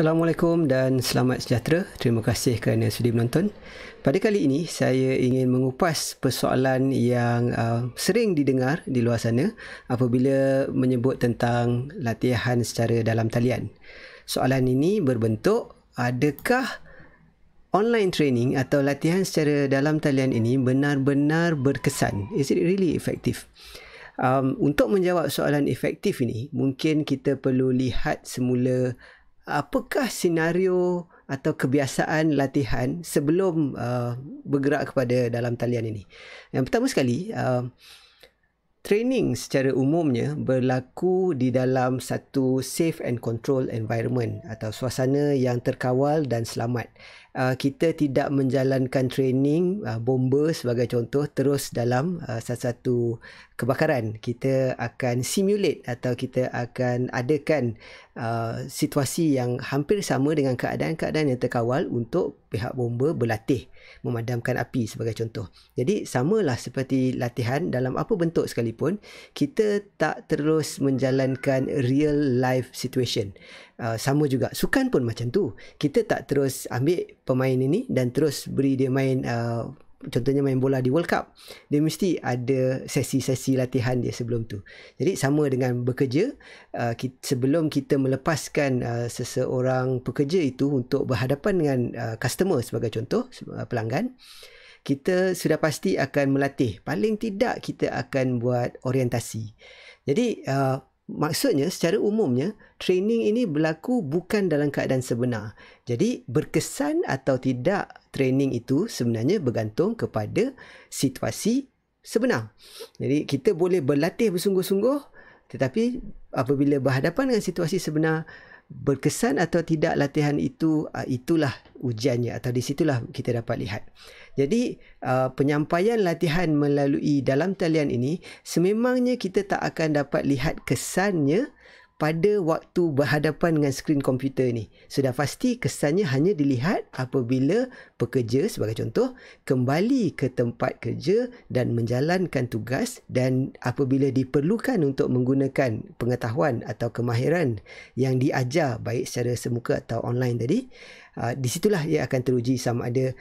Assalamualaikum dan selamat sejahtera. Terima kasih kerana sudi menonton. Pada kali ini, saya ingin mengupas persoalan yang uh, sering didengar di luar sana apabila menyebut tentang latihan secara dalam talian. Soalan ini berbentuk, adakah online training atau latihan secara dalam talian ini benar-benar berkesan? Is it really effective? Um, untuk menjawab soalan efektif ini, mungkin kita perlu lihat semula apakah senario atau kebiasaan latihan sebelum uh, bergerak kepada dalam talian ini. Yang pertama sekali, uh, training secara umumnya berlaku di dalam satu safe and control environment atau suasana yang terkawal dan selamat uh, kita tidak menjalankan training uh, bomba sebagai contoh terus dalam uh, satu kebakaran kita akan simulate atau kita akan adakan uh, situasi yang hampir sama dengan keadaan-keadaan yang terkawal untuk pihak bomba berlatih memadamkan api sebagai contoh. Jadi samalah seperti latihan dalam apa bentuk sekalipun kita tak terus menjalankan real life situation. Uh, sama juga sukan pun macam tu. Kita tak terus ambil pemain ini dan terus beri dia main uh, contohnya main bola di World Cup dia mesti ada sesi-sesi latihan dia sebelum tu jadi sama dengan bekerja uh, sebelum kita melepaskan uh, seseorang pekerja itu untuk berhadapan dengan uh, customer sebagai contoh pelanggan kita sudah pasti akan melatih paling tidak kita akan buat orientasi jadi Maksudnya secara umumnya training ini berlaku bukan dalam keadaan sebenar. Jadi berkesan atau tidak training itu sebenarnya bergantung kepada situasi sebenar. Jadi kita boleh berlatih bersungguh-sungguh tetapi apabila berhadapan dengan situasi sebenar berkesan atau tidak latihan itu uh, itulah ujiannya atau di situlah kita dapat lihat. Jadi uh, penyampaian latihan melalui dalam talian ini sememangnya kita tak akan dapat lihat kesannya pada waktu berhadapan dengan skrin komputer ni. Sudah pasti kesannya hanya dilihat apabila pekerja sebagai contoh kembali ke tempat kerja dan menjalankan tugas dan apabila diperlukan untuk menggunakan pengetahuan atau kemahiran yang diajar baik secara semuka atau online tadi, ah, di situlah ia akan teruji sama ada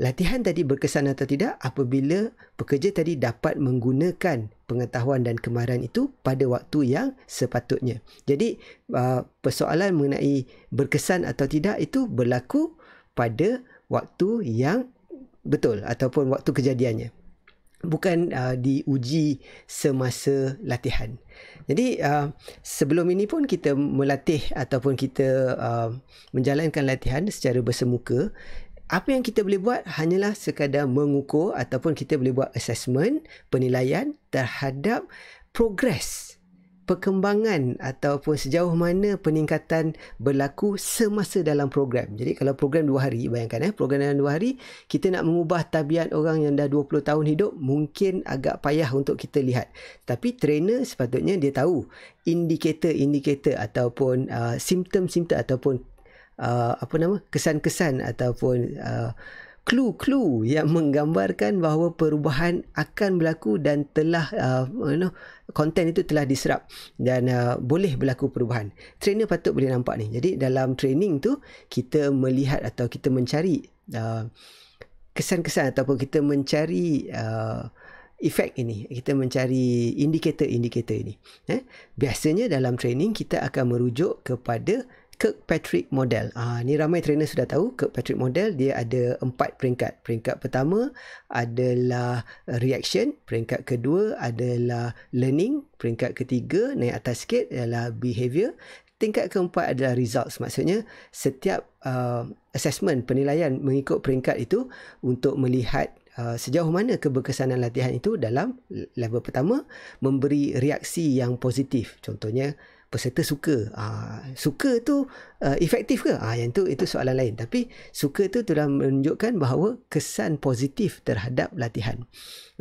latihan tadi berkesan atau tidak apabila pekerja tadi dapat menggunakan pengetahuan dan kemahiran itu pada waktu yang sepatutnya. Jadi uh, persoalan mengenai berkesan atau tidak itu berlaku pada waktu yang betul ataupun waktu kejadiannya. Bukan uh, diuji semasa latihan. Jadi uh, sebelum ini pun kita melatih ataupun kita uh, menjalankan latihan secara bersemuka apa yang kita boleh buat hanyalah sekadar mengukur ataupun kita boleh buat assessment penilaian terhadap progres perkembangan ataupun sejauh mana peningkatan berlaku semasa dalam program. Jadi kalau program 2 hari, bayangkan eh, program dalam 2 hari, kita nak mengubah tabiat orang yang dah 20 tahun hidup, mungkin agak payah untuk kita lihat. Tapi trainer sepatutnya dia tahu indikator-indikator ataupun uh, simptom-simptom ataupun uh, apa nama kesan-kesan ataupun uh, clue-clue yang menggambarkan bahawa perubahan akan berlaku dan telah uh, you know konten itu telah diserap dan uh, boleh berlaku perubahan. Trainer patut boleh nampak ni. Jadi dalam training tu kita melihat atau kita mencari uh, kesan-kesan ataupun kita mencari uh, efek ini kita mencari indikator-indikator ini eh biasanya dalam training kita akan merujuk kepada Kirkpatrick model. Ah ha, ni ramai trainer sudah tahu Kirkpatrick model dia ada empat peringkat. Peringkat pertama adalah reaction, peringkat kedua adalah learning, peringkat ketiga naik atas sikit adalah behavior. Tingkat keempat adalah results. Maksudnya setiap uh, assessment penilaian mengikut peringkat itu untuk melihat Uh, sejauh mana keberkesanan latihan itu dalam level pertama memberi reaksi yang positif contohnya peserta suka. Uh, suka tu uh, efektif ke? Ah yang tu itu soalan lain. Tapi suka tu telah menunjukkan bahawa kesan positif terhadap latihan.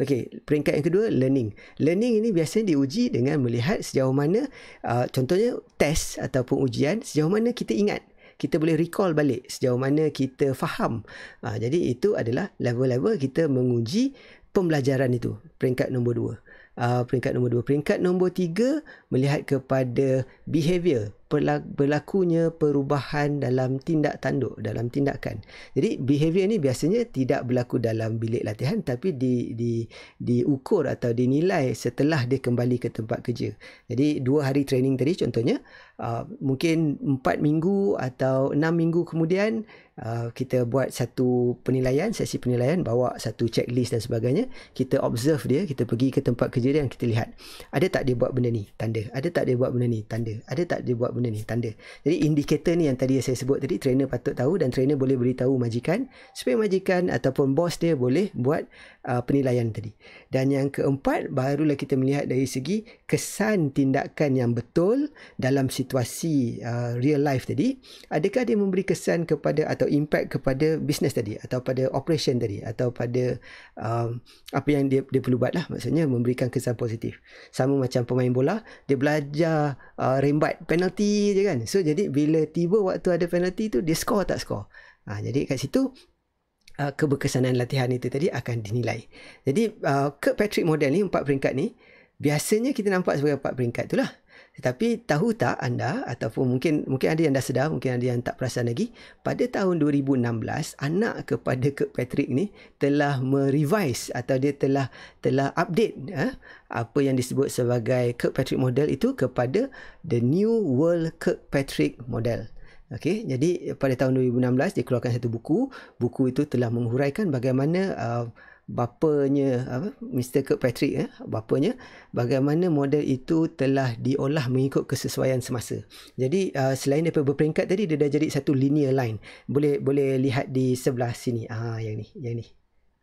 Okey, peringkat yang kedua learning. Learning ini biasanya diuji dengan melihat sejauh mana uh, contohnya test ataupun ujian sejauh mana kita ingat kita boleh recall balik sejauh mana kita faham. Ha, jadi itu adalah level-level kita menguji pembelajaran itu. Peringkat nombor dua uh, peringkat nombor dua, Peringkat nombor tiga melihat kepada behavior berlakunya perubahan dalam tindak tanduk dalam tindakan. Jadi behavior ni biasanya tidak berlaku dalam bilik latihan tapi di di diukur atau dinilai setelah dia kembali ke tempat kerja. Jadi dua hari training tadi contohnya Ah, mungkin 4 minggu atau 6 minggu kemudian uh, kita buat satu penilaian sesi penilaian bawa satu checklist dan sebagainya kita observe dia kita pergi ke tempat kerja dia dan kita lihat ada tak dia buat benda ni tanda ada tak dia buat benda ni tanda ada tak dia buat benda ni tanda jadi indikator ni yang tadi saya sebut tadi trainer patut tahu dan trainer boleh beritahu majikan supaya majikan ataupun bos dia boleh buat uh, penilaian tadi dan yang keempat barulah kita melihat dari segi kesan tindakan yang betul dalam situasi situasi uh, real life tadi adakah dia memberi kesan kepada atau impact kepada bisnes tadi atau pada operation tadi atau pada um, apa yang dia dia perlu buat lah maksudnya memberikan kesan positif sama macam pemain bola dia belajar uh, rembat penalty je kan so jadi bila tiba waktu ada penalty tu dia score tak score ha, jadi kat situ uh, keberkesanan latihan itu tadi akan dinilai jadi uh, Patrick model ni empat peringkat ni biasanya kita nampak sebagai empat peringkat itulah tetapi tahu tak anda ataupun mungkin mungkin ada yang dah sedar, mungkin ada yang tak perasan lagi, pada tahun 2016 anak kepada Kirkpatrick ni telah merevise atau dia telah telah update eh, apa yang disebut sebagai Kirkpatrick model itu kepada the new world Kirkpatrick model. Okay, jadi pada tahun 2016 dia keluarkan satu buku, buku itu telah menghuraikan bagaimana uh, bapanya apa Mr Kirkpatrick eh bapanya bagaimana model itu telah diolah mengikut kesesuaian semasa. Jadi uh, selain daripada berperingkat tadi dia dah jadi satu linear line. Boleh boleh lihat di sebelah sini. Ah yang ni, yang ni.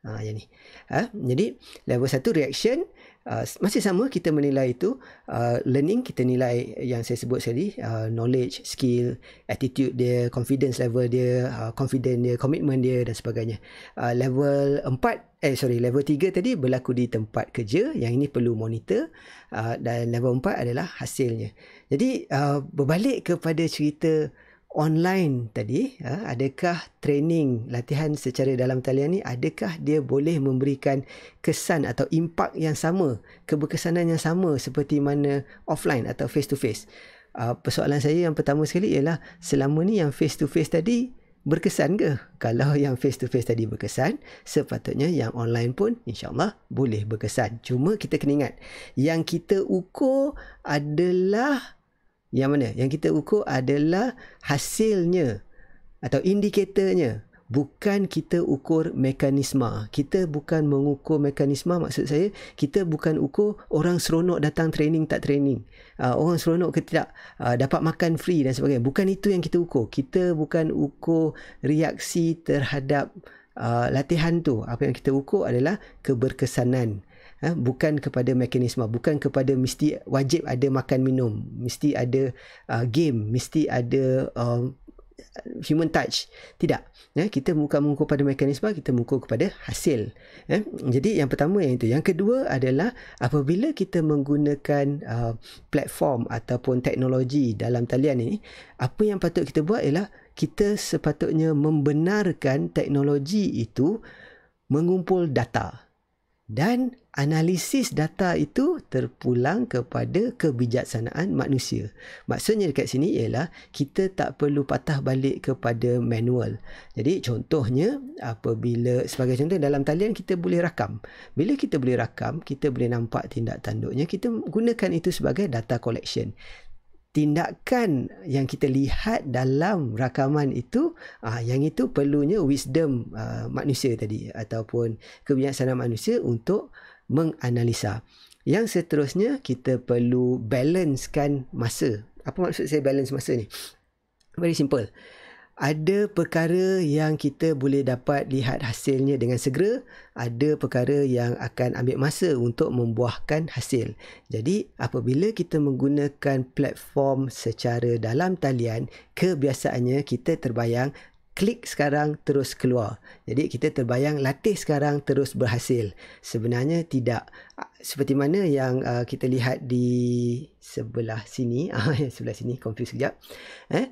Ah yang ni. Ah jadi level 1 reaction, Uh, masih sama kita menilai itu uh, learning kita nilai yang saya sebut tadi uh, knowledge skill attitude dia confidence level dia uh, confident dia commitment dia dan sebagainya uh, level 4 eh sorry level 3 tadi berlaku di tempat kerja yang ini perlu monitor uh, dan level 4 adalah hasilnya jadi uh, berbalik kepada cerita online tadi, ha, adakah training latihan secara dalam talian ini adakah dia boleh memberikan kesan atau impak yang sama, keberkesanan yang sama seperti mana offline atau face to face? Uh, persoalan saya yang pertama sekali ialah selama ni yang face to face tadi berkesan ke? Kalau yang face to face tadi berkesan, sepatutnya yang online pun insyaallah boleh berkesan. Cuma kita kena ingat yang kita ukur adalah yang mana yang kita ukur adalah hasilnya atau indikatornya bukan kita ukur mekanisma kita bukan mengukur mekanisma maksud saya kita bukan ukur orang seronok datang training tak training uh, orang seronok ke tidak uh, dapat makan free dan sebagainya bukan itu yang kita ukur kita bukan ukur reaksi terhadap uh, latihan tu apa yang kita ukur adalah keberkesanan eh, bukan kepada mekanisme bukan kepada mesti wajib ada makan minum mesti ada uh, game mesti ada um, human touch tidak ya kita bukan mengukur pada mekanisme kita mengukur kepada hasil ya jadi yang pertama yang itu yang kedua adalah apabila kita menggunakan uh, platform ataupun teknologi dalam talian ini apa yang patut kita buat ialah kita sepatutnya membenarkan teknologi itu mengumpul data dan analisis data itu terpulang kepada kebijaksanaan manusia. Maksudnya dekat sini ialah kita tak perlu patah balik kepada manual. Jadi contohnya apabila sebagai contoh dalam talian kita boleh rakam. Bila kita boleh rakam, kita boleh nampak tindak tanduknya, kita gunakan itu sebagai data collection. Tindakan yang kita lihat dalam rakaman itu, ah, yang itu perlunya wisdom ah, manusia tadi ataupun kebijaksanaan manusia untuk menganalisa. Yang seterusnya kita perlu balancekan masa. Apa maksud saya balance masa ni? Very simple. Ada perkara yang kita boleh dapat lihat hasilnya dengan segera, ada perkara yang akan ambil masa untuk membuahkan hasil. Jadi, apabila kita menggunakan platform secara dalam talian, kebiasaannya kita terbayang klik sekarang terus keluar. Jadi kita terbayang latih sekarang terus berhasil. Sebenarnya tidak. Seperti mana yang uh, kita lihat di sebelah sini. Ah, sebelah sini, confuse sekejap. Eh?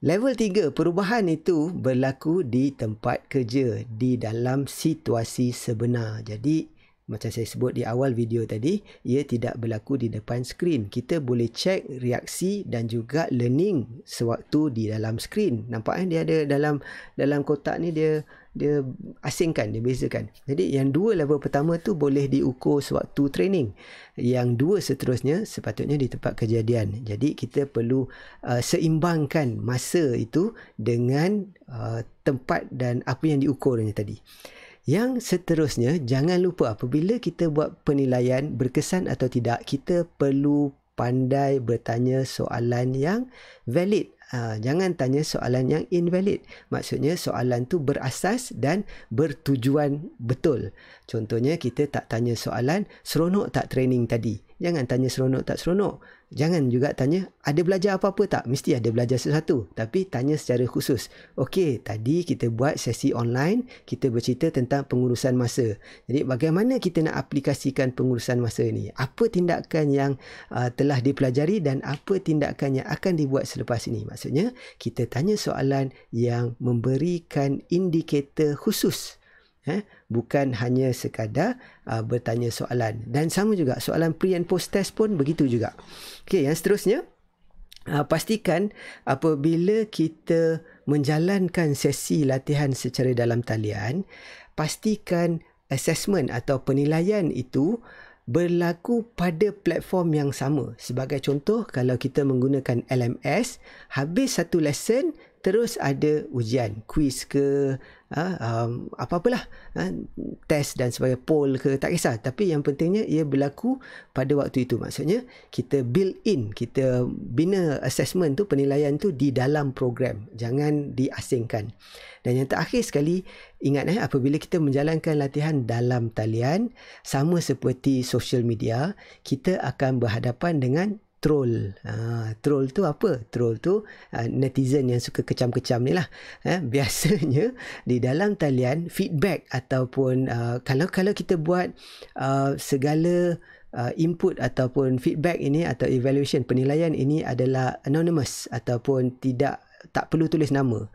Level 3, perubahan itu berlaku di tempat kerja. Di dalam situasi sebenar. Jadi, macam saya sebut di awal video tadi, ia tidak berlaku di depan skrin. Kita boleh cek reaksi dan juga learning sewaktu di dalam skrin. Nampak kan dia ada dalam dalam kotak ni dia dia asingkan, dia bezakan. Jadi yang dua level pertama tu boleh diukur sewaktu training. Yang dua seterusnya sepatutnya di tempat kejadian. Jadi kita perlu uh, seimbangkan masa itu dengan uh, tempat dan apa yang diukurnya tadi. Yang seterusnya, jangan lupa apabila kita buat penilaian berkesan atau tidak, kita perlu pandai bertanya soalan yang valid. Ha, jangan tanya soalan yang invalid. Maksudnya soalan tu berasas dan bertujuan betul. Contohnya kita tak tanya soalan seronok tak training tadi. Jangan tanya seronok tak seronok. Jangan juga tanya, ada belajar apa-apa tak? Mesti ada belajar sesuatu. Tapi tanya secara khusus. Okey, tadi kita buat sesi online, kita bercerita tentang pengurusan masa. Jadi bagaimana kita nak aplikasikan pengurusan masa ini? Apa tindakan yang uh, telah dipelajari dan apa tindakan yang akan dibuat selepas ini? Maksudnya, kita tanya soalan yang memberikan indikator khusus eh? bukan hanya sekadar uh, bertanya soalan dan sama juga soalan pre and post test pun begitu juga okey yang seterusnya uh, pastikan apabila kita menjalankan sesi latihan secara dalam talian pastikan assessment atau penilaian itu berlaku pada platform yang sama. Sebagai contoh, kalau kita menggunakan LMS, habis satu lesson, terus ada ujian kuis ke ha, um, apa-apalah ha, test dan sebagainya poll ke tak kisah tapi yang pentingnya ia berlaku pada waktu itu maksudnya kita build in kita bina assessment tu penilaian tu di dalam program jangan diasingkan dan yang terakhir sekali ingat eh apabila kita menjalankan latihan dalam talian sama seperti social media kita akan berhadapan dengan troll. Ha, troll tu apa? Troll tu uh, netizen yang suka kecam-kecam ni lah. Eh, biasanya di dalam talian feedback ataupun kalau-kalau ha, uh, kita buat uh, segala uh, input ataupun feedback ini atau evaluation penilaian ini adalah anonymous ataupun tidak tak perlu tulis nama.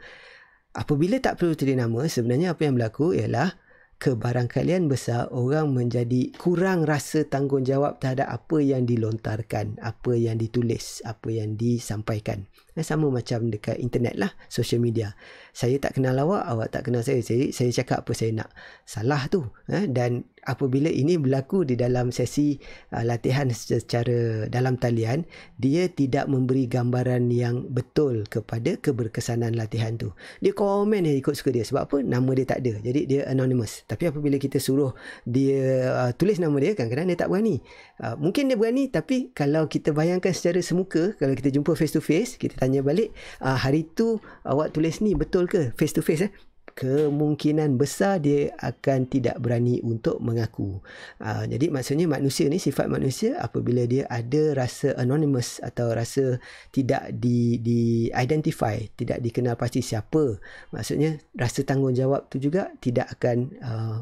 Apabila tak perlu tulis nama, sebenarnya apa yang berlaku ialah kebarangkalian besar orang menjadi kurang rasa tanggungjawab terhadap apa yang dilontarkan, apa yang ditulis, apa yang disampaikan sama macam dekat internet lah social media saya tak kenal awak awak tak kenal saya saya, saya cakap apa saya nak salah tu eh? dan apabila ini berlaku di dalam sesi uh, latihan secara dalam talian dia tidak memberi gambaran yang betul kepada keberkesanan latihan tu dia komen dia ikut suka dia sebab apa nama dia tak ada jadi dia anonymous tapi apabila kita suruh dia uh, tulis nama dia kadang-kadang dia tak berani uh, mungkin dia berani tapi kalau kita bayangkan secara semuka kalau kita jumpa face to face kita tanya balik uh, hari tu ah, awak tulis ni betul ke face to face eh kemungkinan besar dia akan tidak berani untuk mengaku. Uh, jadi maksudnya manusia ni sifat manusia apabila dia ada rasa anonymous atau rasa tidak di di identify, tidak dikenal pasti siapa. Maksudnya rasa tanggungjawab tu juga tidak akan uh,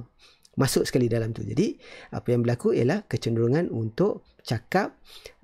masuk sekali dalam tu. Jadi apa yang berlaku ialah kecenderungan untuk cakap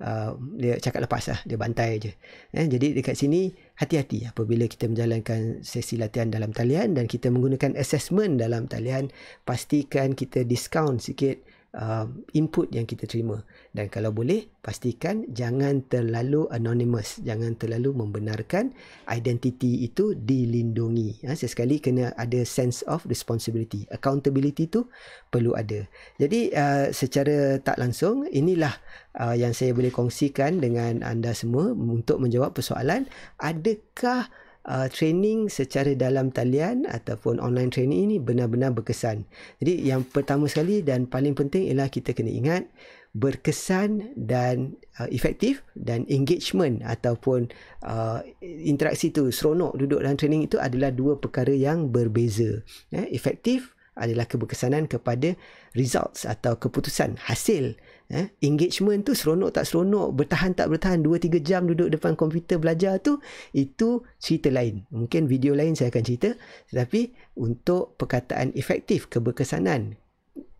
uh, dia cakap lepas lah dia bantai je eh, jadi dekat sini hati-hati apabila kita menjalankan sesi latihan dalam talian dan kita menggunakan assessment dalam talian pastikan kita discount sikit uh, input yang kita terima dan kalau boleh pastikan jangan terlalu anonymous jangan terlalu membenarkan identiti itu dilindungi ha, sesekali kena ada sense of responsibility accountability itu perlu ada jadi uh, secara tak langsung inilah uh, yang saya boleh kongsikan dengan anda semua untuk menjawab persoalan adakah uh, training secara dalam talian ataupun online training ini benar-benar berkesan. Jadi yang pertama sekali dan paling penting ialah kita kena ingat berkesan dan uh, efektif dan engagement ataupun uh, interaksi itu seronok duduk dalam training itu adalah dua perkara yang berbeza. Eh, efektif adalah keberkesanan kepada results atau keputusan hasil Eh, engagement tu seronok tak seronok, bertahan tak bertahan 2 3 jam duduk depan komputer belajar tu itu cerita lain. Mungkin video lain saya akan cerita, tetapi untuk perkataan efektif, keberkesanan,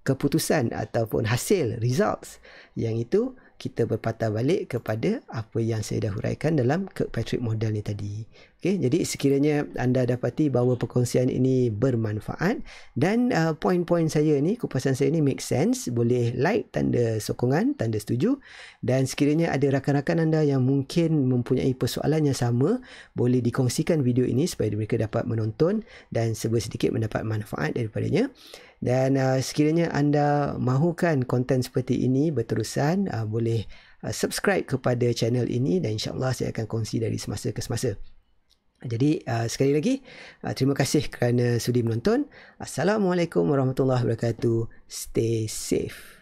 keputusan ataupun hasil results yang itu kita berpatah balik kepada apa yang saya dah huraikan dalam Kirkpatrick model ni tadi. Okay, jadi sekiranya anda dapati bahawa perkongsian ini bermanfaat dan uh, poin-poin saya ni, kupasan saya ni make sense, boleh like tanda sokongan, tanda setuju dan sekiranya ada rakan-rakan anda yang mungkin mempunyai persoalan yang sama, boleh dikongsikan video ini supaya mereka dapat menonton dan sebaik sedikit mendapat manfaat daripadanya. Dan uh, sekiranya anda mahukan konten seperti ini berterusan, uh, boleh uh, subscribe kepada channel ini dan insyaAllah saya akan kongsi dari semasa ke semasa. Jadi uh, sekali lagi uh, terima kasih kerana sudi menonton. Assalamualaikum warahmatullahi wabarakatuh. Stay safe.